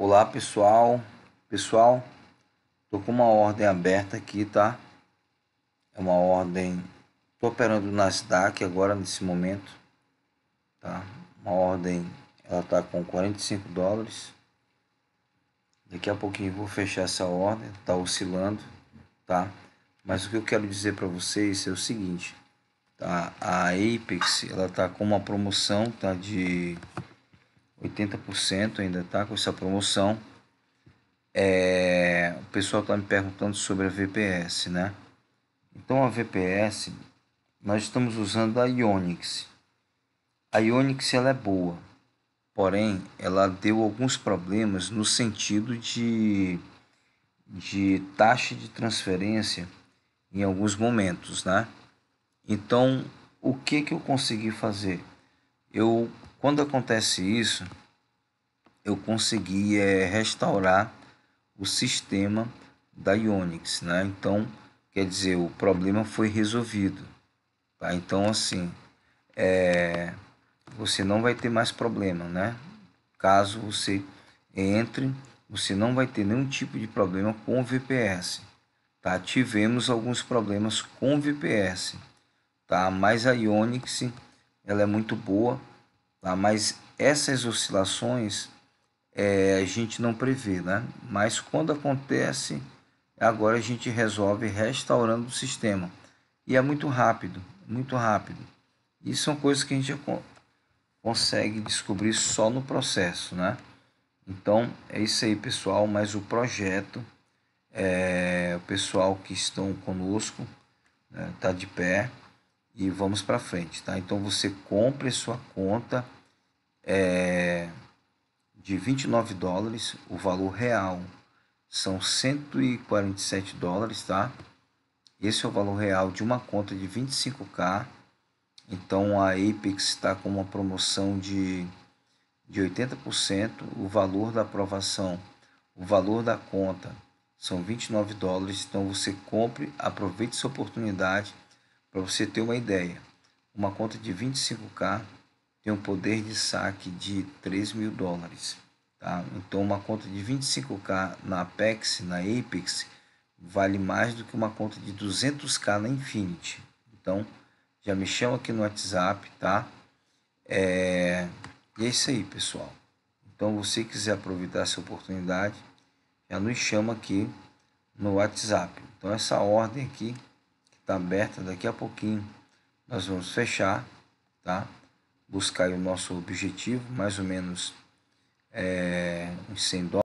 Olá pessoal, pessoal, tô com uma ordem aberta aqui, tá? É uma ordem, tô operando no Nasdaq agora nesse momento, tá? Uma ordem, ela tá com 45 dólares. Daqui a pouquinho vou fechar essa ordem, tá oscilando, tá? Mas o que eu quero dizer para vocês é o seguinte, tá? A Apex, ela tá com uma promoção, tá? De 80% ainda está com essa promoção. É, o pessoal está me perguntando sobre a VPS, né? Então a VPS nós estamos usando a Ionix. A Ionix ela é boa, porém ela deu alguns problemas no sentido de, de taxa de transferência em alguns momentos, né? Então o que que eu consegui fazer? Eu quando acontece isso, eu consegui é, restaurar o sistema da Ionix, né? Então, quer dizer, o problema foi resolvido. Tá? Então, assim, é, você não vai ter mais problema, né? Caso você entre, você não vai ter nenhum tipo de problema com o VPS. Tá? Tivemos alguns problemas com o VPS, tá? Mas a Ionix, ela é muito boa Tá? Mas essas oscilações é, a gente não prevê, né? Mas quando acontece, agora a gente resolve restaurando o sistema. E é muito rápido, muito rápido. Isso são coisas que a gente consegue descobrir só no processo, né? Então é isso aí, pessoal. Mas o projeto, é, o pessoal que estão conosco está né, tá de pé e vamos para frente, tá? Então você compre sua conta é, de 29 dólares, o valor real são 147 dólares, tá? Esse é o valor real de uma conta de 25k. Então a Apex está com uma promoção de, de 80%. O valor da aprovação, o valor da conta são 29 dólares. Então você compre, aproveite essa oportunidade para você ter uma ideia, uma conta de 25K tem um poder de saque de 3 mil dólares. Tá? Então, uma conta de 25K na Apex, na Apex, vale mais do que uma conta de 200K na Infinity. Então, já me chama aqui no WhatsApp, tá? É... E é isso aí, pessoal. Então, você quiser aproveitar essa oportunidade, já nos chama aqui no WhatsApp. Então, essa ordem aqui Tá aberta daqui a pouquinho. Nós vamos fechar, tá? Buscar o nosso objetivo, mais ou menos é, 100 dólares.